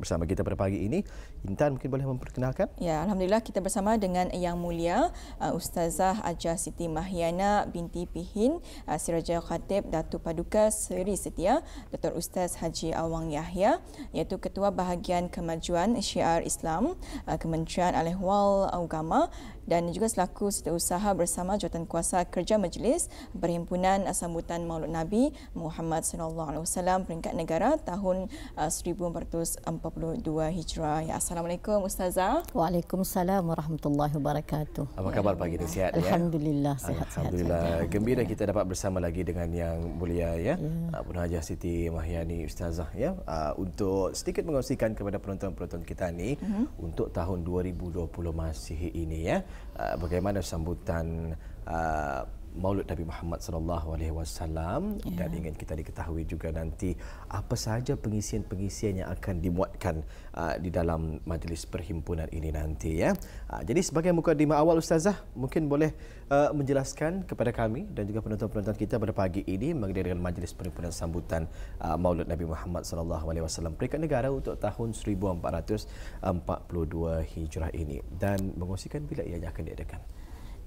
bersama kita pada pagi ini. Intan mungkin boleh memperkenalkan? Ya, alhamdulillah kita bersama dengan Yang Mulia uh, Ustazah Aja Siti Mahyana binti Pihin uh, Sirajah Khatib Datu Paduka Seri Setia Dr. Ustaz Haji Awang Yahya iaitu Ketua Bahagian Kemajuan Syiar Islam uh, Kementerian Alihwal Agama dan juga selaku setiausaha bersama jawatan kuasa kerja majlis Perhimpunan Sambutan Maulud Nabi Muhammad sallallahu alaihi wasallam peringkat negara tahun 1440 2022 Hijrah. Ya, Assalamualaikum Ustazah. Waalaikumsalam warahmatullahi wabarakatuh. Apa khabar pagi ini? Sihat ya? Alhamdulillah, sihat. Alhamdulillah. Sihat, sihat. Gembira kita dapat bersama lagi dengan yang mulia ya. ya. Bunda ah, Hajah Siti Mahyani Ustazah ya. Ah, untuk sedikit mengongsikan kepada penonton-penonton kita ni uh-huh. untuk tahun 2020 masih ini ya. Ah, bagaimana sambutan Maulud Nabi Muhammad SAW alaihi dan ya. ingin kita diketahui juga nanti apa sahaja pengisian-pengisian yang akan dimuatkan uh, di dalam majlis perhimpunan ini nanti ya. Uh, jadi sebagai muka mukadimah awal ustazah mungkin boleh uh, menjelaskan kepada kami dan juga penonton-penonton kita pada pagi ini mengenai dengan majlis perhimpunan sambutan uh, Maulid Nabi Muhammad SAW alaihi negara untuk tahun 1442 Hijrah ini dan mengusikan bila ia akan diadakan.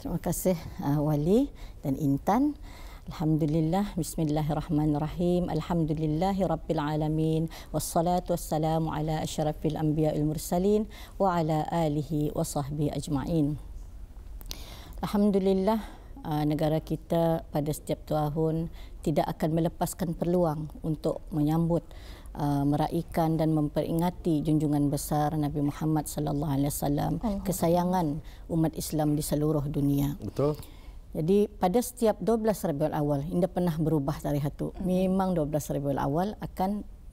Terima kasih uh, Wali dan Intan. Alhamdulillah, Bismillahirrahmanirrahim. Alhamdulillahirrabbilalamin. Wassalatu wassalamu ala asyarafil anbiya mursalin wa ala alihi wa sahbihi ajma'in. Alhamdulillah, uh, negara kita pada setiap tahun tidak akan melepaskan peluang untuk menyambut Uh, meraikan dan memperingati junjungan besar Nabi Muhammad sallallahu alaihi wasallam, kesayangan umat Islam di seluruh dunia. Betul. Jadi pada setiap 12 Rabiul Awal, indah pernah berubah dari hatu. Hmm. Memang 12 Rabiul Awal akan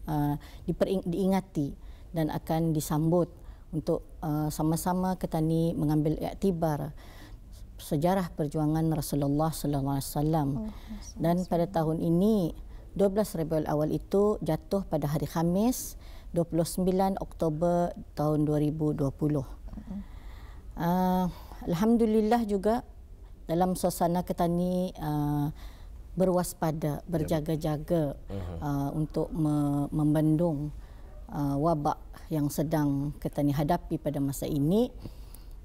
uh, diingati dan akan disambut untuk uh, sama-sama ketani mengambil iktibar sejarah perjuangan Rasulullah sallallahu alaihi wasallam. Dan pada tahun ini 12 Rebel awal itu jatuh pada hari Khamis 29 Oktober tahun 2020. Uh, ah, Alhamdulillah juga dalam suasana kita ini uh, ah, berwaspada, berjaga-jaga uh, untuk me- membendung uh, wabak yang sedang kita ini hadapi pada masa ini.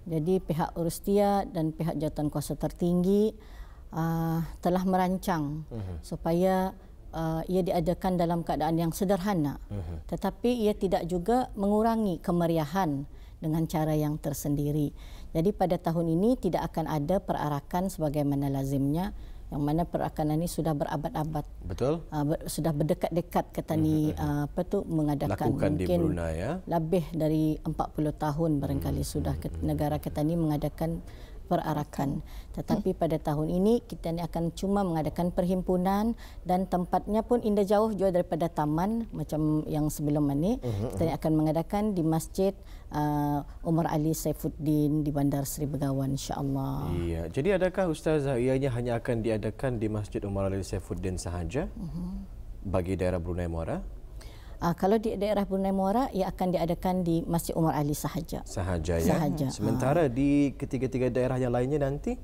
Jadi pihak Urustia dan pihak jawatan kuasa tertinggi uh, telah merancang uh-huh. supaya uh, ia diadakan dalam keadaan yang sederhana. Uh mhm. -huh. Tetapi ia tidak juga mengurangi kemeriahan dengan cara yang tersendiri. Jadi pada tahun ini tidak akan ada perarakan sebagaimana lazimnya yang mana perakan ini sudah berabad-abad. Betul. Uh, ber, sudah berdekat-dekat kata ni mhm, uh, mhm. apa tu mengadakan Lakukan mungkin Brunei, ya? lebih dari 40 tahun barangkali hmm. sudah negara kita ni mengadakan perarakan. Tetapi hmm. pada tahun ini kita ni akan cuma mengadakan perhimpunan dan tempatnya pun indah jauh jauh daripada taman macam yang sebelum ini. Hmm. Kita ni akan mengadakan di masjid uh, Umar Ali Saifuddin di Bandar Seri Begawan insya-Allah. Iya. Jadi adakah ustazah ianya hanya akan diadakan di Masjid Umar Ali Saifuddin sahaja? Hmm. Bagi daerah Brunei Muara? Uh, kalau di daerah Brunei Muara, ia akan diadakan di Masjid Umar Ali sahaja. Sahaja, ya? Sahaja. Sementara uh. di ketiga-tiga daerah yang lainnya nanti?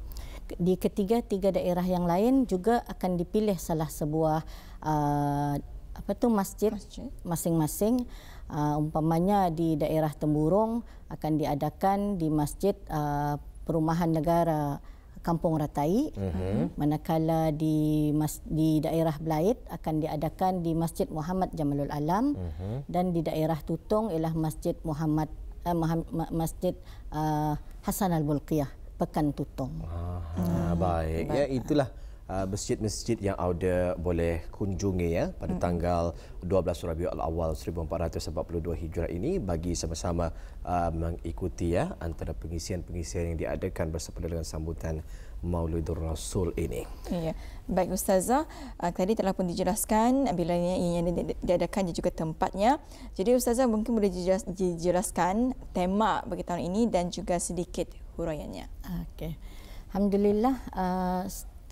Di ketiga-tiga daerah yang lain juga akan dipilih salah sebuah uh, apa tu masjid, masing-masing. Uh, umpamanya di daerah Temburong akan diadakan di Masjid uh, Perumahan Negara. Kampung Ratai uh-huh. manakala di mas, di daerah Belait akan diadakan di Masjid Muhammad Jamalul Alam uh-huh. dan di daerah Tutong ialah Masjid Muhammad eh, Masjid uh, Hasan Al-Bulqiyah Pekan Tutong. Ah, uh baik. Ya itulah Ah, masjid-masjid yang anda boleh kunjungi ya pada hmm. tanggal 12 Rabiul Awal 1442 Hijrah ini bagi sama-sama uh, mengikuti ya antara pengisian-pengisian yang diadakan bersama dengan sambutan Maulidur Rasul ini. Ya. Baik ustazah, uh, tadi telah pun dijelaskan bila yang diadakan dan juga tempatnya. Jadi ustazah mungkin boleh dijelaskan tema bagi tahun ini dan juga sedikit huraiannya. Okay, Alhamdulillah uh,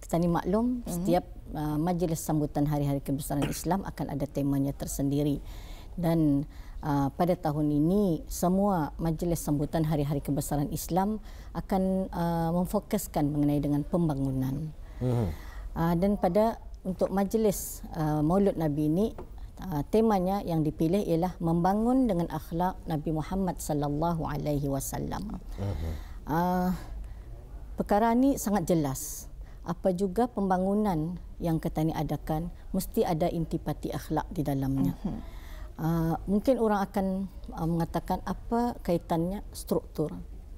petani maklum mm-hmm. setiap uh, majlis sambutan hari-hari kebesaran Islam akan ada temanya tersendiri dan uh, pada tahun ini semua majlis sambutan hari-hari kebesaran Islam akan uh, memfokuskan mengenai dengan pembangunan mm-hmm. uh, dan pada untuk majlis uh, Maulud Nabi ini uh, temanya yang dipilih ialah membangun dengan akhlak Nabi Muhammad sallallahu alaihi wasallam. Mhm. Uh, perkara ini sangat jelas apa juga pembangunan yang ketani adakan mesti ada intipati akhlak di dalamnya. Uh, mungkin orang akan uh, mengatakan apa kaitannya struktur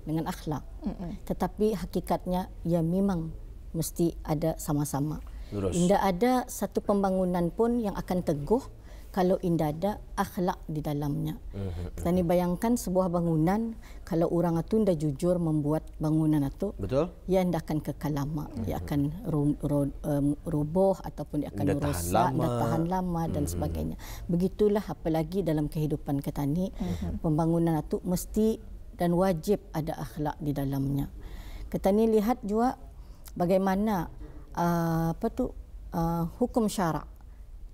dengan akhlak. Mm-mm. Tetapi hakikatnya ia ya memang mesti ada sama-sama. Tidak ada satu pembangunan pun yang akan teguh kalau indah ada akhlak di dalamnya. Kita mhm. ni bayangkan sebuah bangunan kalau orang itu tidak jujur membuat bangunan itu, Betul. ia tidak akan kekal lama, ia mhm. akan ro- ro- um, roboh ataupun ia akan dah rosak, tidak tahan lama, tahan lama dan hmm. sebagainya. Begitulah apalagi dalam kehidupan ketani, hmm. pembangunan itu mesti dan wajib ada akhlak di dalamnya. Kita ni lihat juga bagaimana uh, apa tu uh, hukum syarak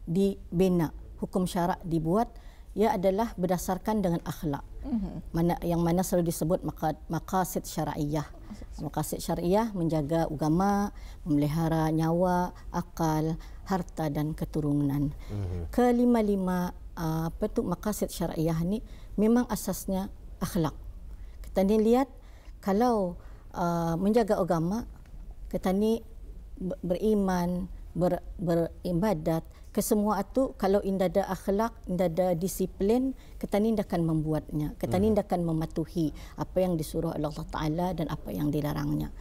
dibina. bina hukum syarak dibuat ia adalah berdasarkan dengan akhlak. Mm-hmm. Mana yang mana selalu disebut maqasid syariah, Maqasid syariah menjaga agama, memelihara nyawa, akal, harta dan keturunan. Mm-hmm. Kelima-lima ah, apa tu maqasid syariah ni memang asasnya akhlak. Kita ni lihat kalau uh, menjaga agama, kita ni beriman, ber, beribadat, kesemua itu kalau inda ada akhlak, inda ada disiplin, kita ni akan membuatnya. Kita ni akan hmm. mematuhi apa yang disuruh Allah Ta'ala dan apa yang dilarangnya.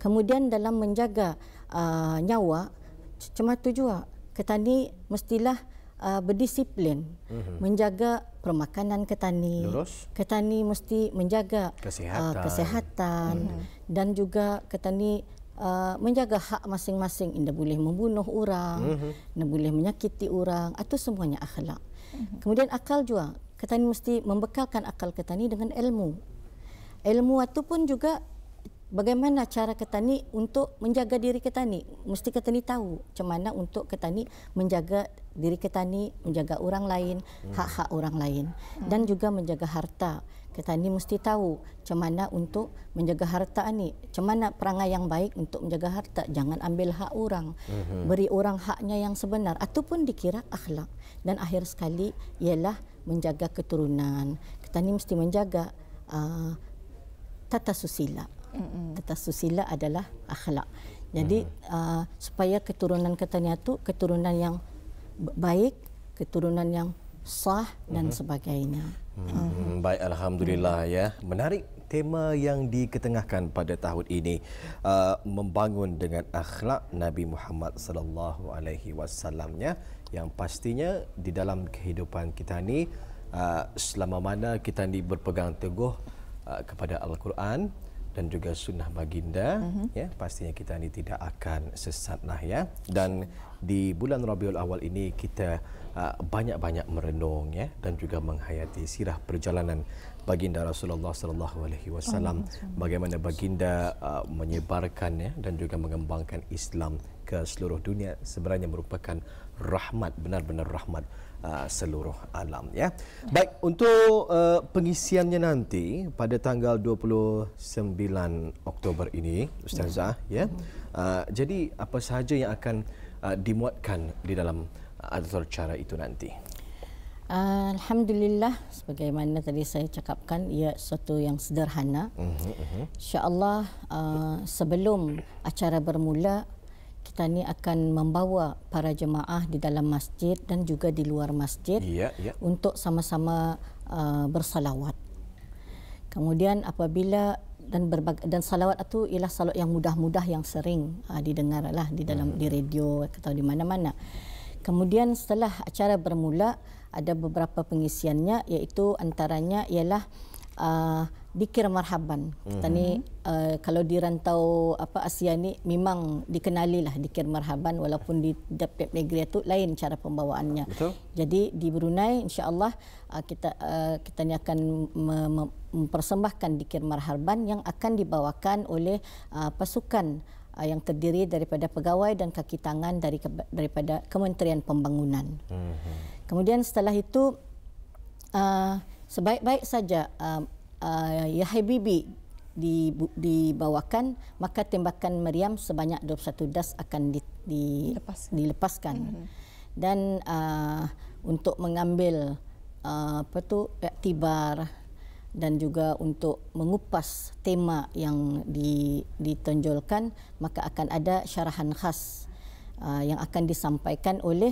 Kemudian dalam menjaga uh, nyawa, cuma itu juga. Kita ni mestilah uh, berdisiplin uh-huh. menjaga permakanan ketani. Lurus. Ketani mesti menjaga kesihatan, uh, kesihatan uh-huh. Hmm. dan juga ketani Uh, menjaga hak masing-masing. Anda boleh membunuh orang, mm-hmm. anda boleh menyakiti orang, atau semuanya akhlak. Mm-hmm. Kemudian akal juga. Ketani mesti membekalkan akal ketani dengan ilmu. Ilmu itu pun juga bagaimana cara ketani untuk menjaga diri ketani mesti ketani tahu macam mana untuk ketani menjaga diri ketani menjaga orang lain hmm. hak-hak orang lain dan juga menjaga harta ketani mesti tahu macam mana untuk menjaga harta ni macam mana perangai yang baik untuk menjaga harta jangan ambil hak orang hmm. beri orang haknya yang sebenar ataupun dikira akhlak dan akhir sekali ialah menjaga keturunan ketani mesti menjaga uh, tata susila atas susila adalah akhlak. Jadi hmm. uh, supaya keturunan katanya tu keturunan yang baik, keturunan yang sah dan hmm. sebagainya. Hmm. Hmm. Baik alhamdulillah hmm. ya. Menarik tema yang diketengahkan pada tahun ini uh, membangun dengan akhlak Nabi Muhammad sallallahu alaihi wasallamnya yang pastinya di dalam kehidupan kita ni uh, selama mana kita ni berpegang teguh uh, kepada al-Quran dan juga sunnah baginda mm -hmm. ya pastinya kita ini tidak akan sesat sesatlah ya dan di bulan Rabiul Awal ini kita uh, banyak-banyak uh, merenung ya dan juga menghayati sirah perjalanan baginda Rasulullah sallallahu alaihi wasallam bagaimana baginda uh, menyebarkan ya dan juga mengembangkan Islam ke seluruh dunia sebenarnya merupakan rahmat benar-benar rahmat Uh, seluruh alam ya. Baik untuk uh, pengisiannya nanti pada tanggal 29 Oktober ini ustazah ya. ya uh, jadi apa sahaja yang akan uh, dimuatkan di dalam uh, atau cara itu nanti. Uh, Alhamdulillah sebagaimana tadi saya cakapkan ia sesuatu yang sederhana. Uh-huh, uh-huh. Insya-Allah uh, sebelum acara bermula kita ni akan membawa para jemaah di dalam masjid dan juga di luar masjid ya, ya. untuk sama-sama uh, bersalawat. Kemudian apabila dan berbagai, dan salawat itu ialah salawat yang mudah-mudah yang sering uh, lah di dalam hmm. di radio atau di mana-mana. Kemudian setelah acara bermula ada beberapa pengisiannya iaitu antaranya ialah uh, dikira marhaban. Kita ni uh, kalau di rantau apa Asia ni memang dikenali lah dikira marhaban walaupun di tiap-tiap negeri itu lain cara pembawaannya. Betul. Jadi di Brunei insya-Allah uh, kita uh, kita ni akan mem- mempersembahkan dikira marhaban yang akan dibawakan oleh uh, pasukan yang terdiri daripada pegawai dan kaki tangan dari daripada Kementerian Pembangunan. Mm-hmm. Kemudian setelah itu uh, sebaik-baik saja uh, uh, Yahya Bibi dibawakan maka tembakan meriam sebanyak 21 das akan di, di, Lepas. dilepaskan mm-hmm. dan uh, untuk mengambil uh, apa tu iktibar dan juga untuk mengupas tema yang di, ditonjolkan maka akan ada syarahan khas uh, yang akan disampaikan oleh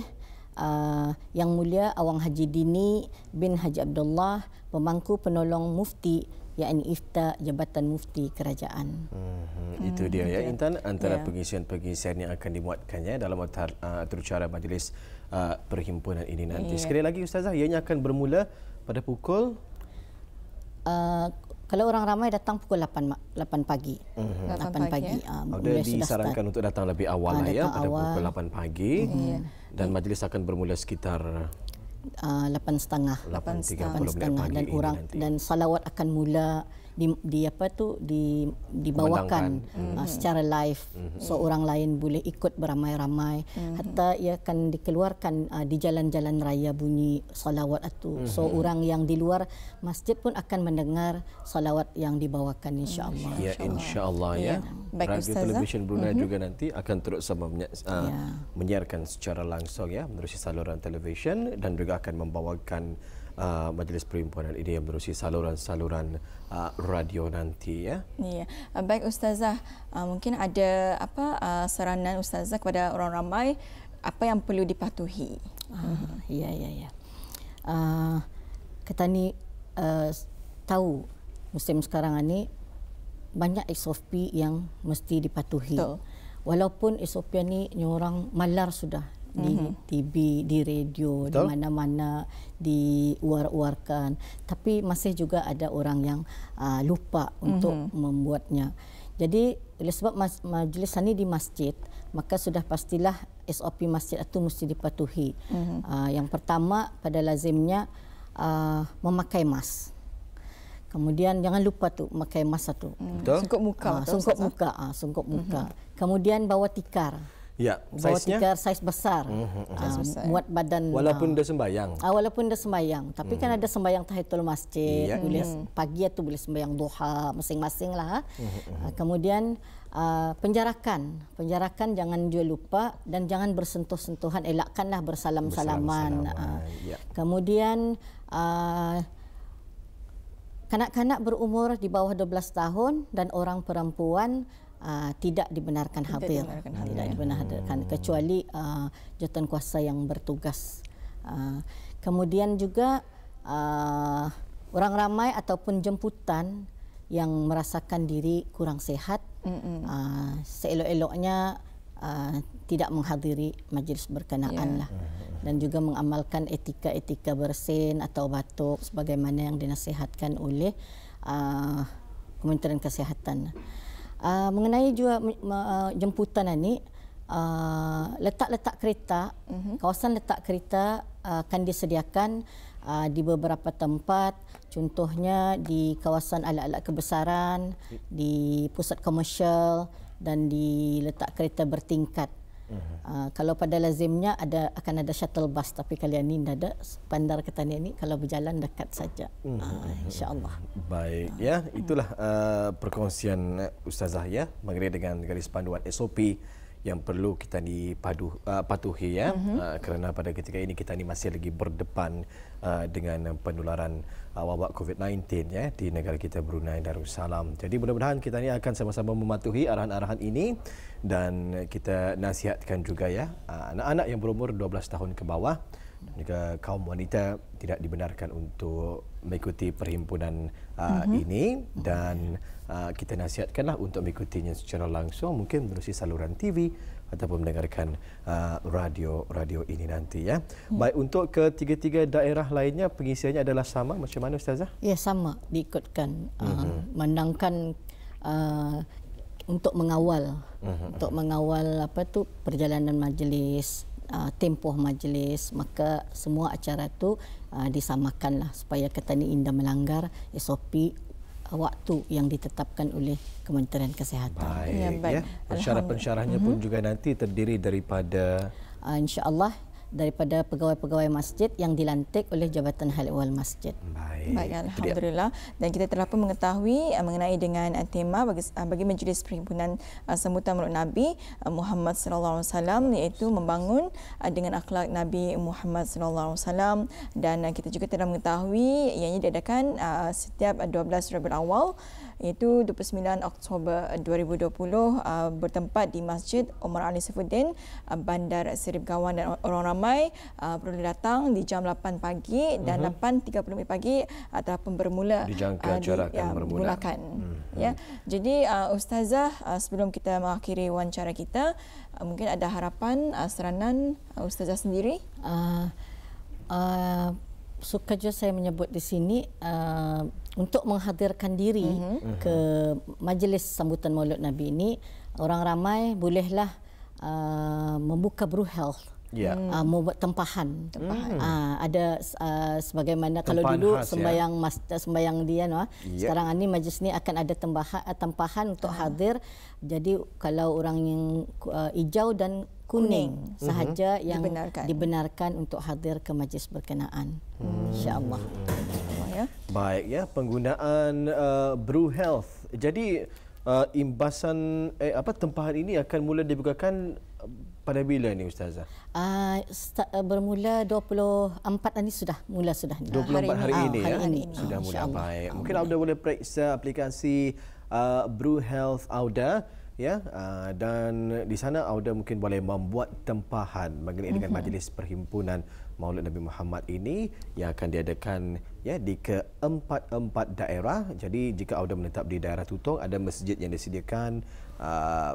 uh, yang mulia Awang Haji Dini bin Haji Abdullah pemangku penolong mufti yakni ifta jabatan mufti kerajaan. Hmm, hmm. itu dia ya Intan antara ya. pengisian-pengisian yang akan dimuatkannya ya dalam acara ah, majlis uh, perhimpunan ini nanti. Ya. Sekali lagi ustazah ianya akan bermula pada pukul uh, kalau orang ramai datang pukul 8 8 pagi. Mm-hmm. 8 pagi. 8 pagi ya? uh, oh, mula disarankan start. untuk datang lebih awal uh, lah ya awal. pada pukul 8 pagi. Mm-hmm. Dan majlis akan bermula sekitar Ah, lapan setengah. Lapan setengah. Dan orang dan salawat akan mula di, di apa tu di dibawakan mm-hmm. uh, hmm. secara live mm-hmm. so orang lain boleh ikut beramai-ramai mm-hmm. hatta ia akan dikeluarkan uh, di jalan-jalan raya bunyi salawat itu mm-hmm. so orang yang di luar masjid pun akan mendengar salawat yang dibawakan insyaallah ya insyaallah ya, insya ya. ya. radio television Brunei mm-hmm. juga nanti akan terus sama menya- uh, ya. menyiarkan secara langsung ya melalui saluran televisyen dan juga akan membawakan uh, Majlis Perempuan ini yang berusi saluran-saluran uh, radio nanti ya. Iya. Uh, baik ustazah, uh, mungkin ada apa uh, saranan ustazah kepada orang ramai apa yang perlu dipatuhi? Ah, iya iya iya. Uh, kita ni uh, tahu musim sekarang ini banyak SOP yang mesti dipatuhi. Betul. Walaupun SOP ni nyorang malar sudah di TV, mm-hmm. di radio, Betul. di mana-mana diuar-uarkan. Tapi masih juga ada orang yang uh, lupa untuk mm-hmm. membuatnya. Jadi oleh sebab majlis ini di masjid, maka sudah pastilah SOP masjid itu mesti dipatuhi. Mm-hmm. Uh, yang pertama pada lazimnya uh, memakai mask. Kemudian jangan lupa tu memakai mask satu. Mm. Sungkup muka. Uh, sungkup eh? muka. Uh, sungkup muka. hmm Kemudian bawa tikar. Ya, bawa saiznya? tikar saiz besar, mm-hmm. uh, Muat badan Walaupun dah sembayang uh, ah, Walaupun dah sembayang Tapi mm-hmm. kan mhm. ada sembayang tahitul masjid yeah. Ya. mm-hmm. Pagi itu boleh sembayang duha Masing-masing lah mm-hmm. uh, Kemudian uh, penjarakan Penjarakan jangan jual lupa Dan jangan bersentuh-sentuhan Elakkanlah bersalam-salaman uh, yeah. Ya. Kemudian uh, Kanak-kanak berumur di bawah 12 tahun Dan orang Perempuan uh, tidak dibenarkan hadir tidak ya. dibenarkan hmm. kecuali uh, jutaan kuasa yang bertugas uh, kemudian juga uh, orang ramai ataupun jemputan yang merasakan diri kurang sehat uh, seelok-eloknya uh, tidak menghadiri majlis berkenaan yeah. lah dan juga mengamalkan etika-etika bersin atau batuk sebagaimana yang dinasihatkan oleh uh, Kementerian Kesehatan. Uh, mengenai juga uh, jemputan ini, uh, ah, letak-letak kereta, mm-hmm. kawasan letak kereta uh, akan disediakan uh, di beberapa tempat. Contohnya di kawasan alat-alat kebesaran, di pusat komersial dan di letak kereta bertingkat. Uh, kalau pada lazimnya ada akan ada shuttle bus tapi kalian ni dah ada bandar ketanian ni kalau berjalan dekat saja uh, insyaallah baik ah. ya itulah uh, perkongsian eh, ustazah ya mengenai dengan garis panduan SOP yang perlu kita ni padu, uh, patuhi ya mm-hmm. uh, kerana pada ketika ini kita ni masih lagi berdepan uh, dengan penularan uh, wabak COVID-19 ya di negara kita Brunei Darussalam. Jadi mudah-mudahan kita ni akan sama-sama mematuhi arahan-arahan ini dan kita nasihatkan juga ya uh, anak-anak yang berumur 12 tahun ke bawah jika kaum wanita tidak dibenarkan untuk mengikuti perhimpunan uh, mm-hmm. ini dan uh, kita nasihatkanlah untuk mengikutinya secara langsung mungkin melalui saluran TV ataupun mendengarkan uh, radio-radio ini nanti ya. Hmm. Baik untuk ketiga-tiga daerah lainnya pengisiannya adalah sama macam mana ustazah? Ya sama diikutkan mm-hmm. Uh, menangkan uh, untuk mengawal mm-hmm. untuk mengawal apa tu perjalanan majlis uh, tempoh majlis maka semua acara tu uh, disamakanlah supaya kata ni indah melanggar SOP waktu yang ditetapkan oleh Kementerian Kesihatan. Baik, ya, baik. Ya. Pensyarah-pensyarahnya mm-hmm. pun mhm. juga nanti terdiri daripada uh, insya-Allah daripada pegawai-pegawai masjid yang dilantik oleh Jabatan Hal Ehwal Masjid. Baik. Baik, alhamdulillah. Dan kita telah pun mengetahui eh, mengenai dengan eh, tema bagi, eh, bagi majlis perhimpunan Sambutan Maulid Nabi Muhammad sallallahu alaihi wasallam iaitu membangun dengan akhlak Nabi Muhammad sallallahu alaihi wasallam dan kita juga telah mengetahui ianya diadakan setiap 12 Rabiul Awal iaitu 29 Oktober 2020 eh, uh, ah, bertempat di Masjid Omar Ali Safuddin uh, ah, Bandar Seri Begawan dan orang ramai uh, perlu datang di jam 8 pagi dan mhm. uh-huh. 8.30 pagi atau bermula dijangka acara uh, di, akan uh, bermula uh-huh. ya jadi uh, ustazah uh, sebelum kita mengakhiri wawancara kita uh, mungkin ada harapan uh, saranan uh, ustazah sendiri uh, uh, Suka je saya menyebut di sini uh, untuk menghadirkan diri mm -hmm. ke majlis sambutan maulid Nabi ini, orang ramai bolehlah uh, membuka bruhel. Yeah. Uh, mm. membuat tempahan. tempahan. Uh, ada uh, sebagaimana Tempahan kalau dulu khas, ya. sembahyang ya? mas, sembahyang dia, no? yeah. Ya. sekarang ini majlis ni akan ada tempahan, tempahan untuk uh. hadir. Jadi kalau orang yang uh, hijau dan kuning, kuning. Mm-hmm. sahaja mm -hmm. yang dibenarkan. dibenarkan untuk hadir ke majlis berkenaan. Hmm. InsyaAllah. Hmm ya. Baik ya, penggunaan uh, Brew Health. Jadi uh, imbasan eh, apa tempahan ini akan mula dibukakan uh, pada bila ni ustazah? Uh, uh, bermula 24 lah ah, ya? ini sudah mula sudah. 24 hari, hari ini, hari ini oh, ya. Hari ini. Sudah oh, mula baik. Mungkin Auda boleh periksa aplikasi uh, Brew Health Auda ya ah, dan di sana Auda mungkin boleh membuat tempahan mengenai dengan mhm. majlis perhimpunan Maulid Nabi Muhammad ini yang akan diadakan ya di keempat-empat daerah. Jadi jika Auda menetap di daerah Tutong ada masjid yang disediakan uh,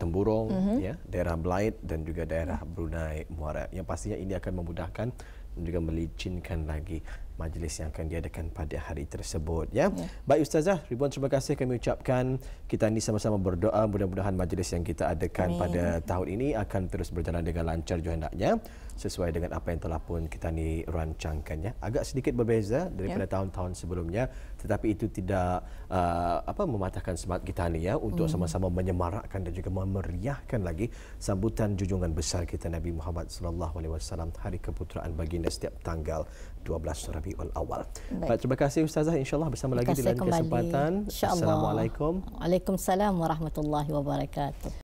Temburong uh-huh. ya, daerah Blight dan juga daerah Brunei Muara. Yang pastinya ini akan memudahkan dan juga melicinkan lagi majlis yang akan diadakan pada hari tersebut ya. ya. Baik ustazah, ribuan terima kasih kami ucapkan. Kita ini sama-sama berdoa mudah-mudahan majlis yang kita adakan Amin. pada tahun ini akan terus berjalan dengan lancar johendaknya sesuai dengan apa yang telah pun kita ni rancangkannya. Agak sedikit berbeza daripada ya. tahun-tahun sebelumnya tetapi itu tidak uh, apa mematahkan semangat kita ni ya untuk hmm. sama-sama menyemarakkan dan juga memeriahkan lagi sambutan jujungan besar kita Nabi Muhammad SAW alaihi wasallam hari keputeraan baginda setiap tanggal 12 Rabiul Awal. Baik. Terima kasih Ustazah. InsyaAllah bersama lagi dalam kesempatan. Assalamualaikum. Waalaikumsalam warahmatullahi wabarakatuh.